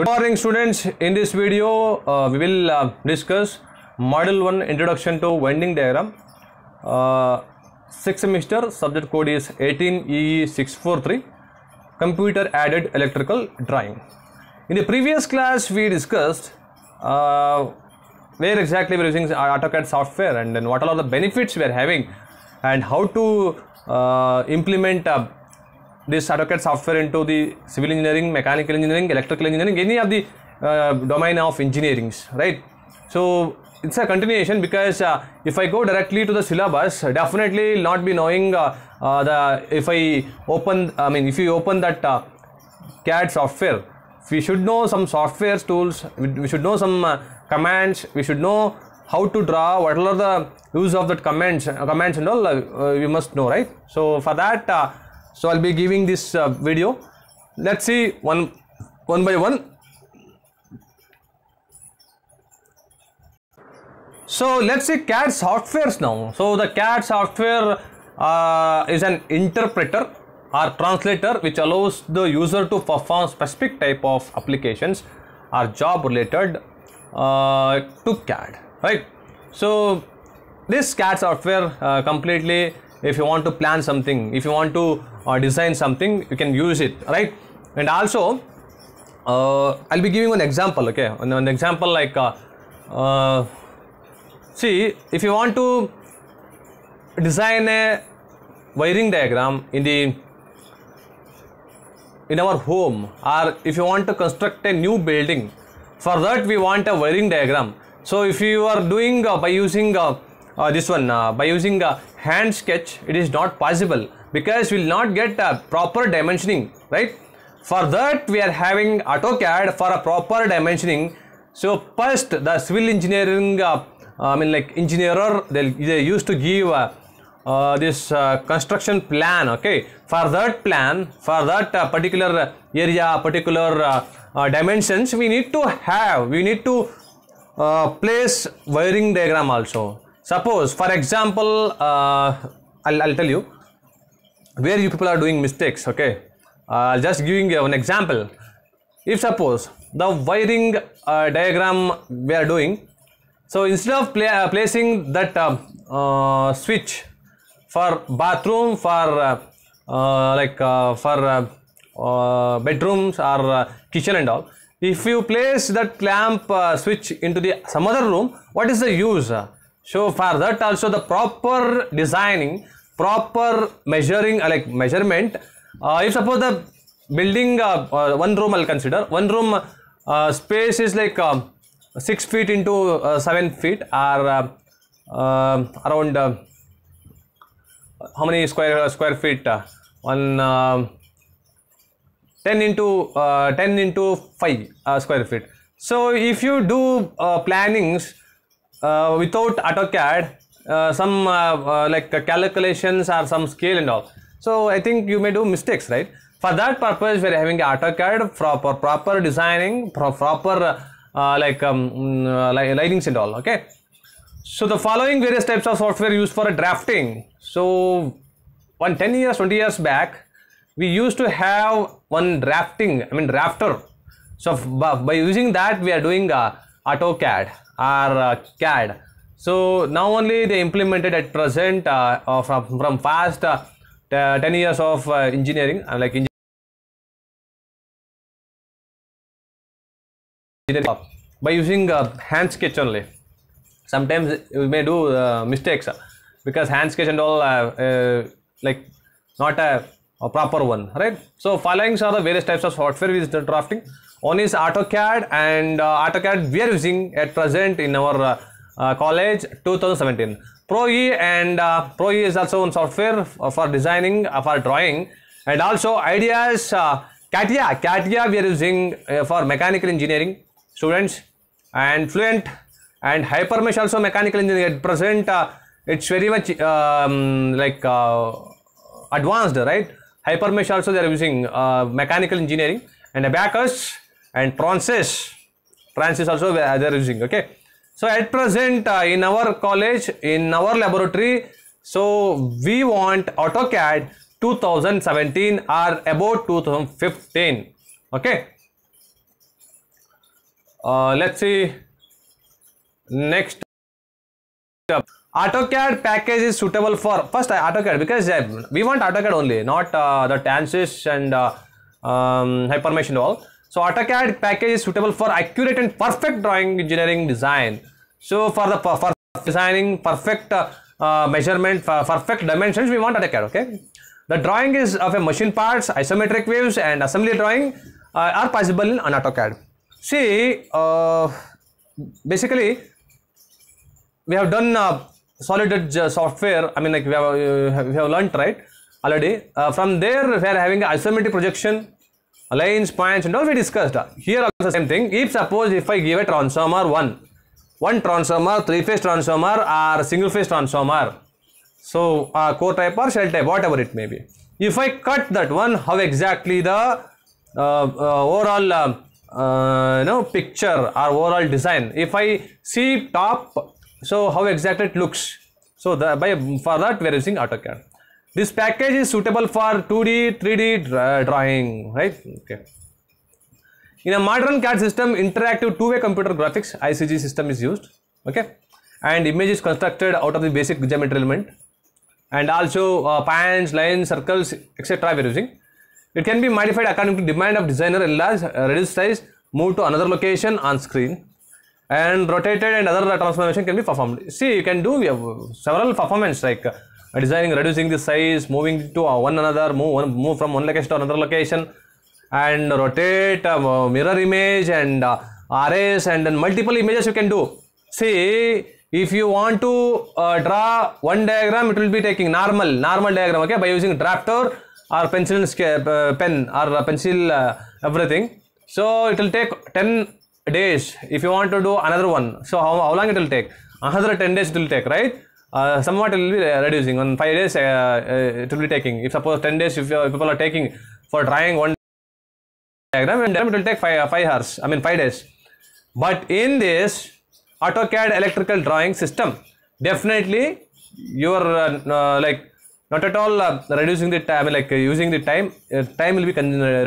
Good morning students, in this video uh, we will uh, discuss model 1 introduction to winding diagram. Uh, 6th semester subject code is 18EE643 computer aided electrical drawing. In the previous class we discussed uh, where exactly we are using AutoCAD software and then what all are the benefits we are having and how to uh, implement a this AutoCAD software into the civil engineering, mechanical engineering, electrical engineering, any of the uh, domain of engineerings, right? So it's a continuation because uh, if I go directly to the syllabus, definitely not be knowing uh, uh the if I open, I mean if you open that uh, CAD software, we should know some software tools, we, should know some uh, commands, we should know how to draw, what are the use of that commands, commands and all, you must know, right? So for that so i'll be giving this uh, video let's see one one by one so let's see cad softwares now so the cad software uh, is an interpreter or translator which allows the user to perform specific type of applications or job related uh, to cad right so this cad software uh, completely if you want to plan something if you want to or design something you can use it right and also uh, I'll be giving an example okay an, an example like uh, uh, see if you want to design a wiring diagram in the in our home or if you want to construct a new building for that we want a wiring diagram so if you are doing uh, by using uh, uh, this one by using a hand sketch it is not possible because we will not get a proper dimensioning, right? For that, we are having AutoCAD for a proper dimensioning. So first, the civil engineering, uh, I mean like engineer, they, they used to give uh, uh, this uh, construction plan, okay? For that plan, for that uh, particular area, particular uh, dimensions, we need to have, we need to place wiring diagram also. Suppose, for example, I'll, I'll tell you, where you people are doing mistakes okay uh, just giving you an example if suppose the wiring uh, diagram we are doing so instead of pla uh, placing that um, uh, switch for bathroom for uh, uh, like for bedrooms or kitchen and all if you place that clamp switch into the some other room what is the use so for that also the proper designing proper measuring uh, like measurement uh, if suppose the building uh, uh, one room i'll consider one room space is like um, 6 feet into 7 feet or um, around how many square square feet one um, 10 into 10 into 5 square feet so if you do plannings without AutoCAD uh, some uh, uh, like calculations or some scale and all. So I think you may do mistakes, right? For that purpose, we are having AutoCAD for, proper designing, for proper like um, like lightings and all. Okay. So the following various types of software used for drafting. So one 10 years, 20 years back, we used to have one drafting, I mean drafter. So by using that, we are doing uh, AutoCAD or uh, CAD. So now only they implemented at present uh, uh from, from past uh, 10 years of uh, engineering, uh, like engineering by using uh, hand sketch only. Sometimes we may do uh, mistakes because hand sketch and all like not a, a proper one, right? So following are the various types of software with drafting. One is AutoCAD and AutoCAD we are using at present in our uh, college 2017 pro e and uh, pro e is also one software for designing uh, for drawing and also ideas uh, CATIA CATIA we are using uh, for mechanical engineering students and fluent and hypermesh also mechanical engineering at present uh, it's very much um, like advanced right hypermesh also they are using mechanical engineering and abacus and Francis, Francis also they are using okay so at present uh, in our college, in our laboratory, so we want AutoCAD 2017 or about 2015. Okay. Uh, let's see. Next. AutoCAD package is suitable for first uh, AutoCAD because uh, we want AutoCAD only, not uh, the Tansys and uh, um, Hypermesh and all. So AutoCAD package is suitable for accurate and perfect drawing engineering design. So for the for designing perfect uh, uh, measurement, for perfect dimensions, we want AutoCAD. Okay. The drawing is of a machine parts, isometric views, and assembly drawing uh, are possible in AutoCAD. See, uh, basically, we have done uh, solid edge uh, software. I mean, like we have we have learned right already. from there, we are having isometric projection alliance points and all we discussed. Here also same thing. If suppose if I give a transformer 1, 1 transformer, 3 phase transformer or single phase transformer. So uh, core type or shell type whatever it may be. If I cut that one how exactly the uh, uh, overall um, uh, you know picture or overall design. If I see top so how exactly it looks. So the, by for that we are using AutoCAD. This package is suitable for 2D, 3D drawing, right? Okay. In a modern CAD system, interactive two-way computer graphics ICG system is used, okay? And image is constructed out of the basic geometry element and also uh, pans, lines, circles, etc. we are using. It can be modified according to demand of designer, enlarged, uh, reduced size, moved to another location on screen and rotated and other transformation can be performed. See, you can do, we have several performance like designing, reducing the size, moving to uh, one another, move, one, move from one location to another location and rotate uh, mirror image and uh, arrays and then multiple images you can do. See, if you want to uh, draw one diagram, it will be taking normal, normal diagram, okay, by using drafter or pencil, uh, pen or pencil, uh, everything. So, it will take 10 days if you want to do another one. So, how, how long it will take? Another 10 days it will take, right? Uh, somewhat it will be reducing on five days uh, uh, it will be taking if suppose 10 days if, people are taking for drawing one diagram and it will take five, five hours i mean five days but in this AutoCAD electrical drawing system definitely you are uh, like not at all uh, reducing the time like uh, using the time time will be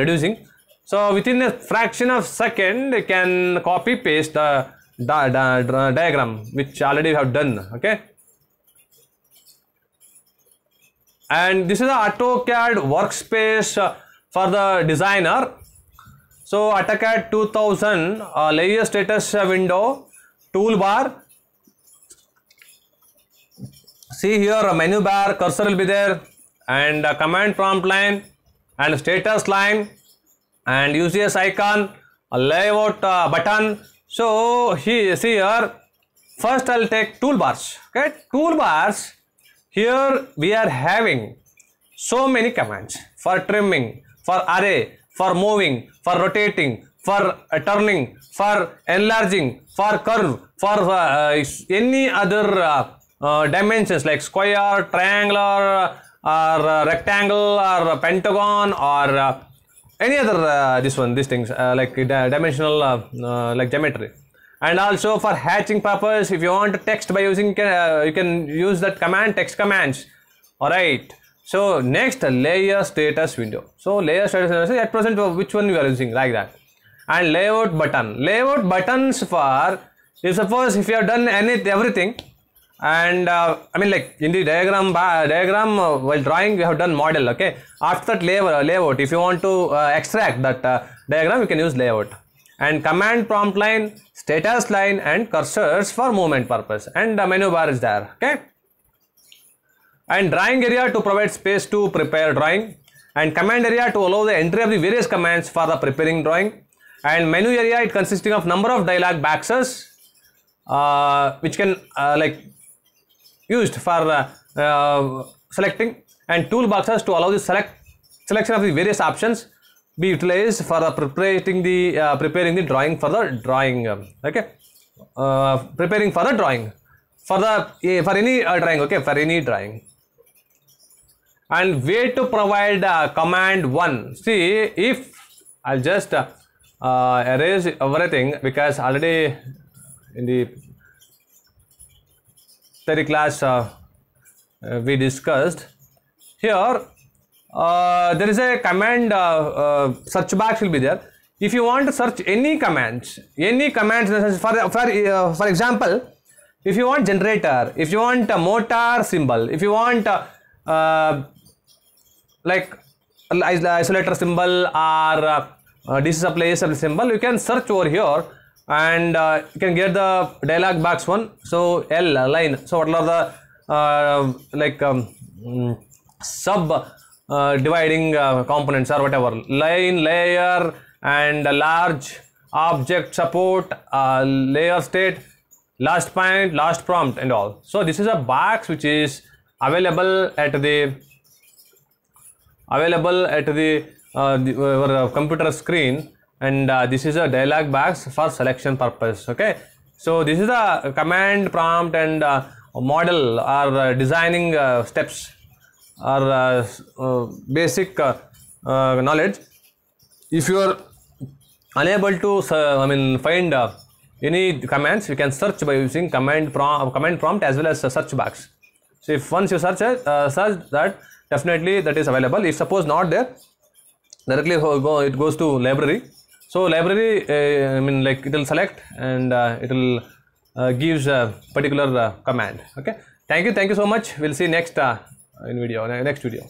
reducing so within a fraction of second you can copy paste the, diagram which already you have done okay and this is the AutoCAD workspace uh, for the designer. So AutoCAD 2000 uh, layer status uh, window toolbar. See here a menu bar cursor will be there and command prompt line and status line and UCS icon a layout uh, button. So here see here first I'll take toolbars. Okay, toolbars here we are having so many commands for trimming, for array, for moving, for rotating, for uh, turning, for enlarging, for curve, for uh, uh any other uh, uh, dimensions like square, triangular, or uh, rectangle, or pentagon, or any other this one, these things like dimensional, like geometry and also for hatching purpose if you want to text by using uh, you can use that command text commands all right so next layer status window so layer status window at present which one you are using like that and layout button layout buttons for suppose if you have done any everything and uh, i mean like in the diagram diagram uh, while drawing we have done model okay after that layout uh, layout if you want to uh, extract that uh, diagram you can use layout and command prompt line, status line and cursors for movement purpose and the menu bar is there. Okay. And drawing area to provide space to prepare drawing and command area to allow the entry of the various commands for the preparing drawing and menu area it consisting of number of dialog boxes uh, which can uh, like used for uh, uh selecting and toolboxes to allow the select selection of the various options be utilized for uh, preparing the uh, preparing the drawing for the drawing okay uh, preparing for the drawing for the eh, for any uh, drawing okay for any drawing and way to provide uh, command one see if i'll just uh, erase everything because already in the third class we discussed here uh, there is a command uh, uh, search box will be there if you want to search any commands any commands for for, uh, for example if you want generator if you want a motor symbol if you want uh, like isolator symbol or uh, DC supply symbol you can search over here and uh, you can get the dialog box one so L line so what are the like um, mm, sub uh, dividing uh, components or whatever line layer and large object support uh, layer state last point last prompt and all so this is a box which is available at the available at the, uh, the uh, computer screen and uh, this is a dialog box for selection purpose okay so this is a command prompt and model or designing steps or uh, uh, basic uh, knowledge if you are unable to i mean find any commands you can search by using command prompt command prompt as well as search box so if once you search uh, search that definitely that is available if suppose not there directly go it goes to library so library uh, i mean like it will select and uh, it will gives a particular command okay thank you thank you so much we'll see next in video, next video.